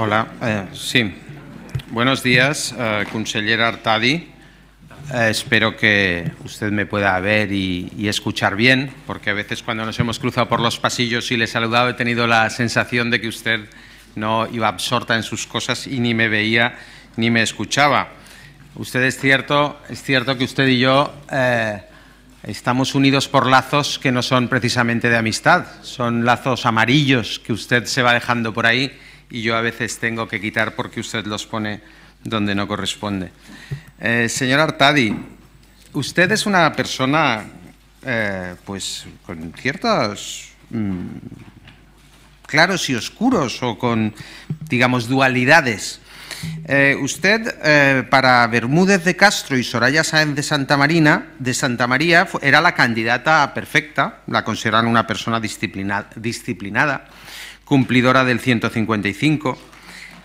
Hola, eh, sí. Buenos días, eh, consellera Artadi. Eh, espero que usted me pueda ver y, y, escuchar bien, porque a veces cuando nos hemos cruzado por los pasillos y le he saludado he tenido la sensación de que usted no iba absorta en sus cosas y ni me veía ni me escuchaba. Usted es cierto, es cierto que usted y yo eh, Estamos unidos por lazos que no son precisamente de amistad, son lazos amarillos que usted se va dejando por ahí y yo a veces tengo que quitar porque usted los pone donde no corresponde. Eh, señor Artadi, usted es una persona eh, pues con ciertos mm, claros y oscuros o con, digamos, dualidades. Eh, usted, eh, para Bermúdez de Castro y Soraya Sáenz de Santa, Marina, de Santa María, era la candidata perfecta, la consideran una persona disciplinada, cumplidora del 155.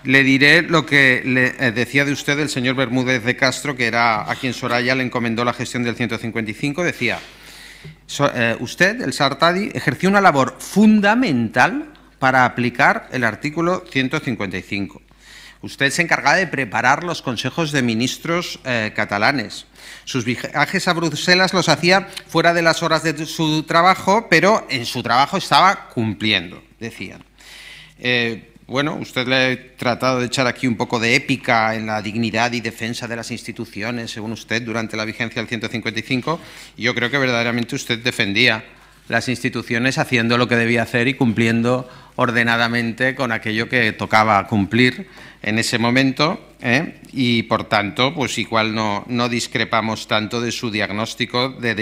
Le diré lo que le eh, decía de usted el señor Bermúdez de Castro, que era a quien Soraya le encomendó la gestión del 155. Decía, usted, el Sartadi, ejerció una labor fundamental para aplicar el artículo 155 Usted se encargaba de preparar los consejos de ministros eh, catalanes. Sus viajes a Bruselas los hacía fuera de las horas de su trabajo, pero en su trabajo estaba cumpliendo, decían. Eh, bueno, usted le ha tratado de echar aquí un poco de épica en la dignidad y defensa de las instituciones, según usted, durante la vigencia del 155. yo creo que verdaderamente usted defendía las instituciones haciendo lo que debía hacer y cumpliendo ordenadamente con aquello que tocaba cumplir en ese momento ¿eh? y, por tanto, pues igual no, no discrepamos tanto de su diagnóstico de,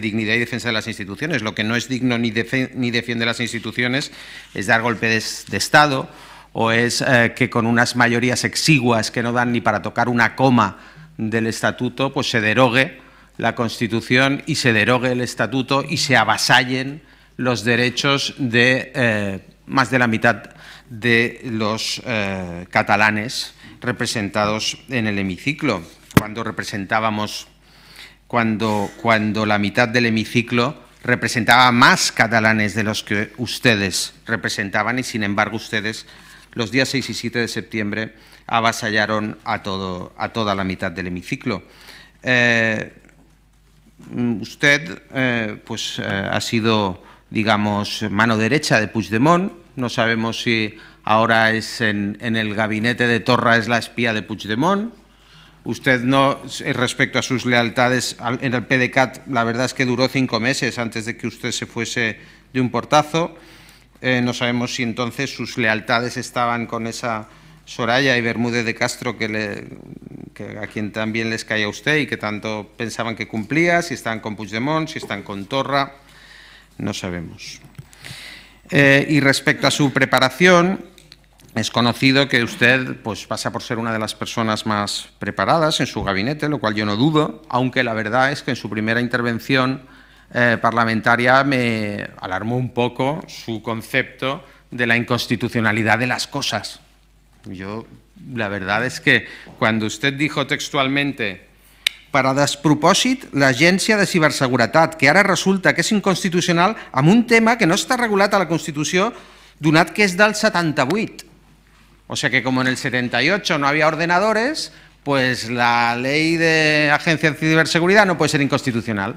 dignidad y defensa de las instituciones. Lo que no es digno ni, ni defiende las instituciones es dar golpes de Estado o es eh, que con unas mayorías exiguas que no dan ni para tocar una coma del estatuto, pues se derogue la Constitución y se derogue el estatuto y se avasallen los derechos de... Eh, más de la mitad de los eh, catalanes representados en el hemiciclo. Cuando representábamos, cuando, cuando la mitad del hemiciclo representaba más catalanes de los que ustedes representaban y sin embargo ustedes los días 6 y 7 de septiembre avasallaron a, todo, a toda la mitad del hemiciclo. Eh, mm, usted eh, pues, ha sido digamos, mano derecha de Puigdemont. No sabemos si ahora es en, el gabinete de Torra es la espía de Puigdemont. Usted no, eh, respecto a sus lealtades en el PDCAT, la verdad es que duró cinco meses antes de que usted se fuese de un portazo. Eh, no sabemos si entonces sus lealtades estaban con esa Soraya y Bermúdez de Castro, que, a quien también les caía a usted y que tanto pensaban que cumplía, si están con Puigdemont, si están con Torra. No sabemos. Eh, y respecto a su preparación, es conocido que usted pues, pasa por ser una de las personas más preparadas en su gabinete, lo cual yo no dudo, aunque la verdad es que en su primera intervención eh, parlamentaria me alarmó un poco su concepto de la inconstitucionalidad de las cosas. Yo, la verdad es que cuando usted dijo textualmente per a despropòsit l'Agència de Ciberseguretat, que ara resulta que és inconstitucional amb un tema que no està regulat a la Constitució donat que és del 78. O sigui que com en el 78 no havia ordenadores, pues la llei de Agencia de Ciberseguretat no pot ser inconstitucional.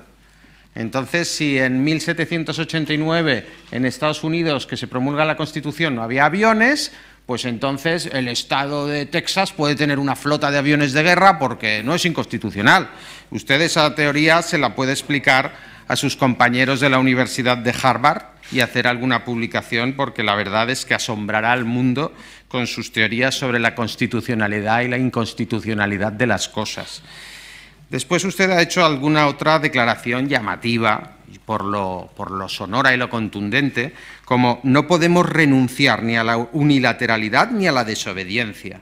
Entonces, si en 1789 en Estados Unidos, que se promulga la Constitución, no había aviones, pues entonces el Estado de Texas puede tener una flota de aviones de guerra porque no es inconstitucional. Usted esa teoría se la puede explicar a sus compañeros de la Universidad de Harvard y hacer alguna publicación porque la verdad es que asombrará al mundo con sus teorías sobre la constitucionalidad y la inconstitucionalidad de las cosas. Después usted ha hecho alguna otra declaración llamativa por lo, por lo sonora y lo contundente, como no podemos renunciar ni a la unilateralidad ni a la desobediencia.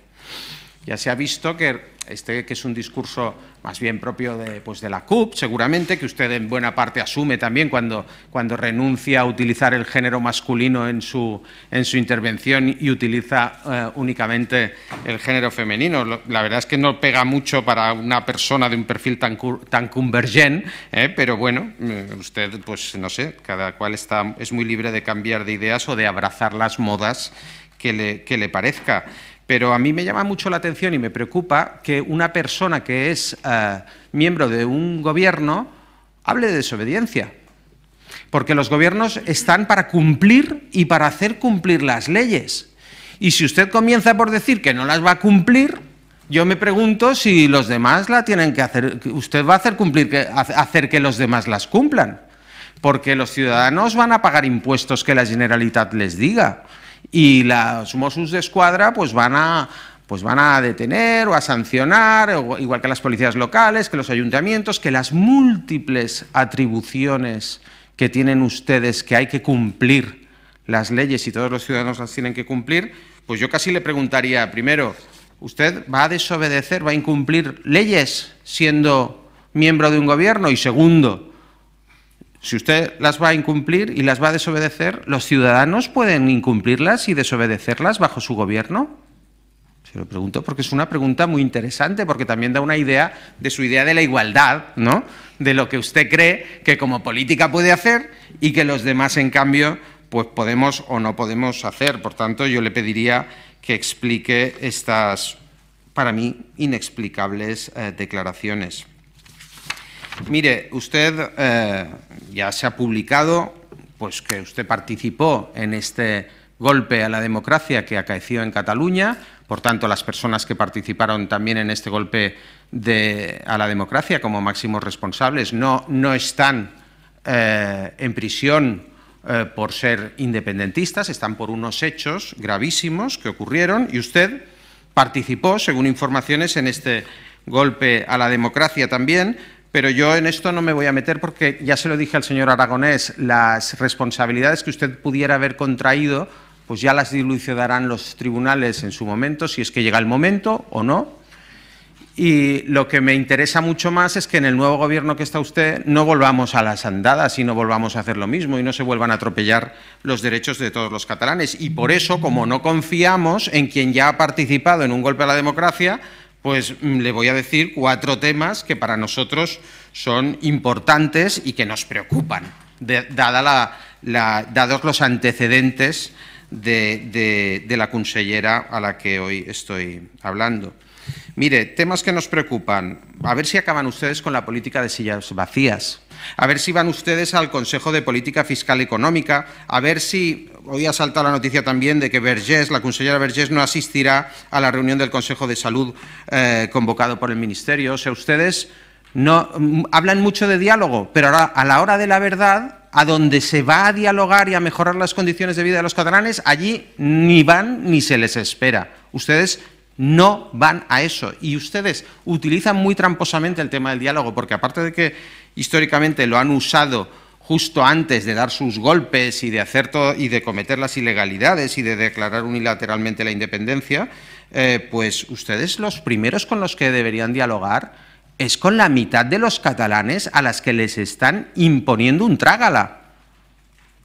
Ya se ha visto que este que es un discurso más bien propio pues, de, la CUP, seguramente, que usted en buena parte asume también cuando, cuando renuncia a utilizar el género masculino en su, en su intervención y utiliza eh, únicamente el género femenino. La verdad es que no pega mucho para una persona de un perfil tan, tan convergente, eh, pero bueno, mm, usted, pues no sé, cada cual está, es muy libre de cambiar de ideas o de abrazar las modas que que le parezca. Pero a mí me llama mucho la atención y me preocupa que una persona que es eh, miembro de un gobierno hable de desobediencia. Porque los gobiernos están para cumplir y para hacer cumplir las leyes. Y si usted comienza por decir que no las va a cumplir, yo me pregunto si los demás la tienen que hacer. Usted va a hacer cumplir, que, hacer que los demás las cumplan. Porque los ciudadanos van a pagar impuestos que la Generalitat les diga y los Mossos de Escuadra pues van a pues van a detener o a sancionar, igual que las policías locales, que los ayuntamientos, que las múltiples atribuciones que tienen ustedes, que hay que cumplir las leyes y todos los ciudadanos las tienen que cumplir, pues yo casi le preguntaría primero, ¿usted va a desobedecer, va a incumplir leyes siendo miembro de un gobierno? Y segundo, si usted las va a incumplir y las va a desobedecer, ¿los ciudadanos pueden incumplirlas y desobedecerlas bajo su gobierno? Se lo pregunto porque es una pregunta muy interesante, porque también da una idea de su idea de la igualdad, ¿no? De lo que usted cree que como política puede hacer y que los demás, en cambio, pues podemos o no podemos hacer. Por tanto, yo le pediría que explique estas, para mí, inexplicables eh, declaraciones. Mire, usted eh, ya se ha publicado pues que usted participó en este golpe a la democracia que acaeció en Cataluña, por tanto las personas que participaron también en este golpe a la democracia como máximos responsables no, están eh, en prisión eh, por ser independentistas, están por unos hechos gravísimos que ocurrieron y usted participó, según informaciones, en este golpe a la democracia también pero yo en esto no me voy a meter porque ya se lo dije al señor Aragonés, las responsabilidades que usted pudiera haber contraído, pues ya las dilucidarán los tribunales en su momento, si es que llega el momento o no. Y lo que me interesa mucho más es que en el nuevo gobierno que está usted no volvamos a las andadas y no volvamos a hacer lo mismo y no se vuelvan a atropellar los derechos de todos los catalanes. Y por eso, como no confiamos en quien ya ha participado en un golpe a la democracia, pues mm, le voy a decir cuatro temas que para nosotros son importantes y que nos preocupan, dados los antecedentes de, de, la consellera a la que hoy estoy hablando. Mire, temas que nos preocupan. A ver si acaban ustedes con la política de sillas vacías. A ver si van ustedes al Consejo de Política Fiscal Económica. A ver si hoy ha saltado la noticia también de que Vergés, la consellera Vergés, no asistirá a la reunión del Consejo de Salud eh, convocado por el Ministerio. O sea, ustedes no, mm, hablan mucho de diálogo, pero ahora, a la hora de la verdad, a donde se va a dialogar y a mejorar las condiciones de vida de los catalanes, allí ni van ni se les espera. Ustedes no van a eso. Y ustedes utilizan muy tramposamente el tema del diálogo, porque aparte de que históricamente lo han usado justo antes de dar sus golpes y de, hacer todo, y de cometer las ilegalidades y de declarar unilateralmente la independencia, eh, pues ustedes los primeros con los que deberían dialogar es con la mitad de los catalanes a las que les están imponiendo un trágala.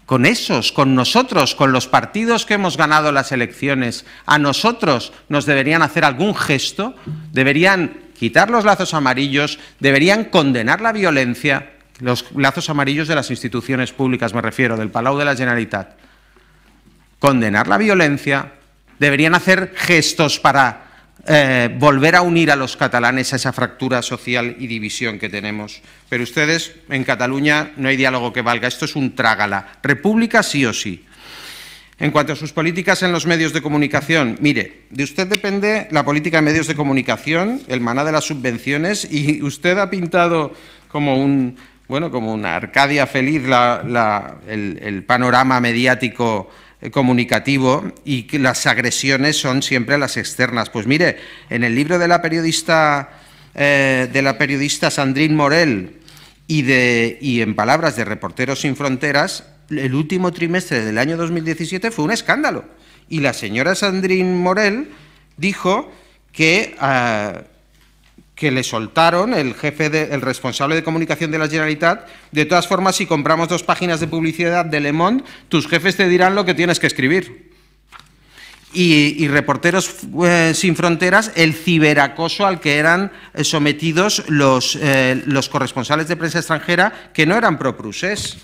Con esos, con nosotros, con los partidos que hemos ganado las elecciones, a nosotros nos deberían hacer algún gesto, deberían quitar los lazos amarillos, deberían condenar la violencia, los lazos amarillos de las instituciones públicas, me refiero, del Palau de la Generalitat, condenar la violencia, deberían hacer gestos para eh, volver a unir a los catalanes a esa fractura social y división que tenemos. Pero ustedes, en Cataluña no hay diálogo que valga, esto es un trágala. República sí o sí. En cuanto a sus políticas en los medios de comunicación, mire, de usted depende la política de medios de comunicación, el maná de las subvenciones, y usted ha pintado como un bueno, como una Arcadia feliz el, panorama mediático eh, comunicativo y que las agresiones son siempre las externas. Pues mire, en el libro de la periodista, eh, de la periodista Sandrine Morel y, de, en palabras de Reporteros Sin Fronteras, el último trimestre del año 2017 fue un escándalo. Y la señora Sandrine Morel dijo que ah, que le soltaron el jefe, de, el responsable de comunicación de la Generalitat. De todas formas, si compramos dos páginas de publicidad de Le Monde, tus jefes te dirán lo que tienes que escribir. Y, Reporteros eh, Sin Fronteras, el ciberacoso al que eran eh, sometidos los, eh, los corresponsales de prensa extranjera que no eran pro-prusés.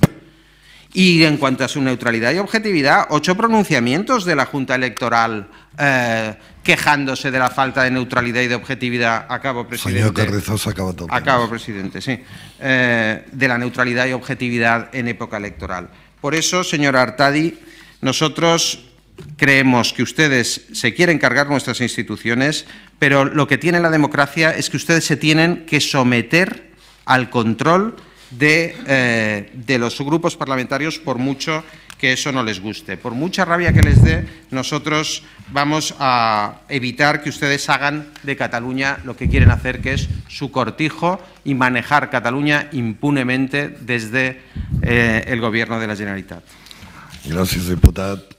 Y en cuanto a su neutralidad y objetividad, ocho pronunciamientos de la Junta Electoral eh, quejándose de la falta de neutralidad y de objetividad. Acabo, presidente. Señor acaba todo. Acabo, presidente, sí. Eh, de la neutralidad y objetividad en época electoral. Por eso, señor Artadi, nosotros creemos que ustedes se quieren cargar nuestras instituciones, pero lo que tiene la democracia es que ustedes se tienen que someter al control de, eh, de los grupos parlamentarios, por mucho que eso no les guste. Por mucha rabia que les dé, nosotros vamos a evitar que ustedes hagan de Cataluña lo que quieren hacer, que es su cortijo y manejar Cataluña impunemente desde eh, el Gobierno de la Generalitat. Gracias, diputado.